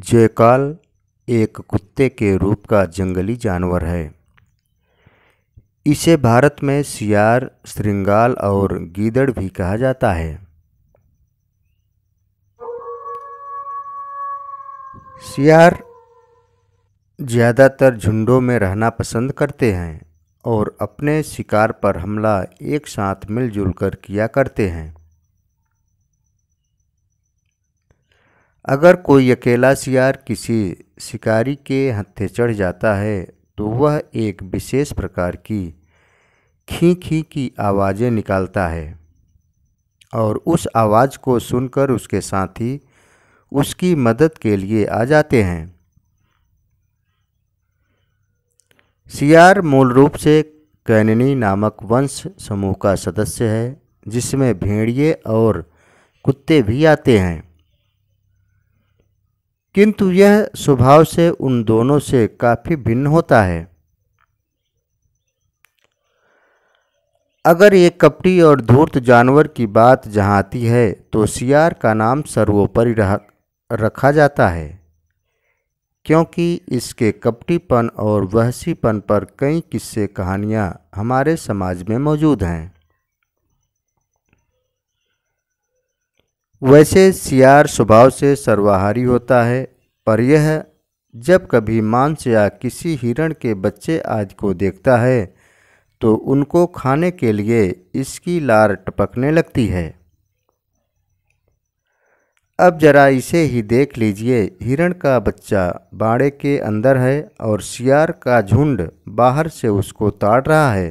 जयकाल एक कुत्ते के रूप का जंगली जानवर है इसे भारत में सियार श्रृंगाल और गीदड़ भी कहा जाता है सियार ज़्यादातर झुंडों में रहना पसंद करते हैं और अपने शिकार पर हमला एक साथ मिलजुल कर किया करते हैं अगर कोई अकेला सियार किसी शिकारी के हत्थे चढ़ जाता है तो वह एक विशेष प्रकार की खी खी की आवाज़ें निकालता है और उस आवाज़ को सुनकर उसके साथी उसकी मदद के लिए आ जाते हैं सियार मूल रूप से कैननी नामक वंश समूह का सदस्य है जिसमें भेड़िए और कुत्ते भी आते हैं किंतु यह स्वभाव से उन दोनों से काफ़ी भिन्न होता है अगर ये कपटी और धूर्त जानवर की बात जहाँ आती है तो सियार का नाम सर्वोपरि रखा जाता है क्योंकि इसके कपटीपन और वहसीपन पर कई किस्से कहानियाँ हमारे समाज में मौजूद हैं वैसे सियार स्वभाव से सर्वाहारी होता है पर यह जब कभी मांस या किसी हिरण के बच्चे आदि को देखता है तो उनको खाने के लिए इसकी लार टपकने लगती है अब जरा इसे ही देख लीजिए हिरण का बच्चा बाड़े के अंदर है और सियार का झुंड बाहर से उसको ताड़ रहा है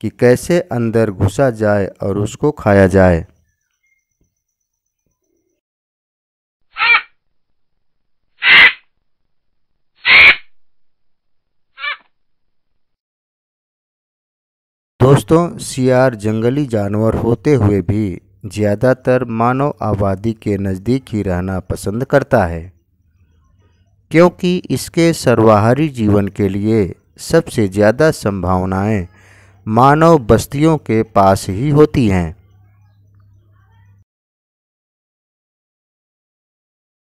कि कैसे अंदर घुसा जाए और उसको खाया जाए दोस्तों सियार जंगली जानवर होते हुए भी ज़्यादातर मानव आबादी के नज़दीक ही रहना पसंद करता है क्योंकि इसके सर्वाहारी जीवन के लिए सबसे ज़्यादा संभावनाएं मानव बस्तियों के पास ही होती हैं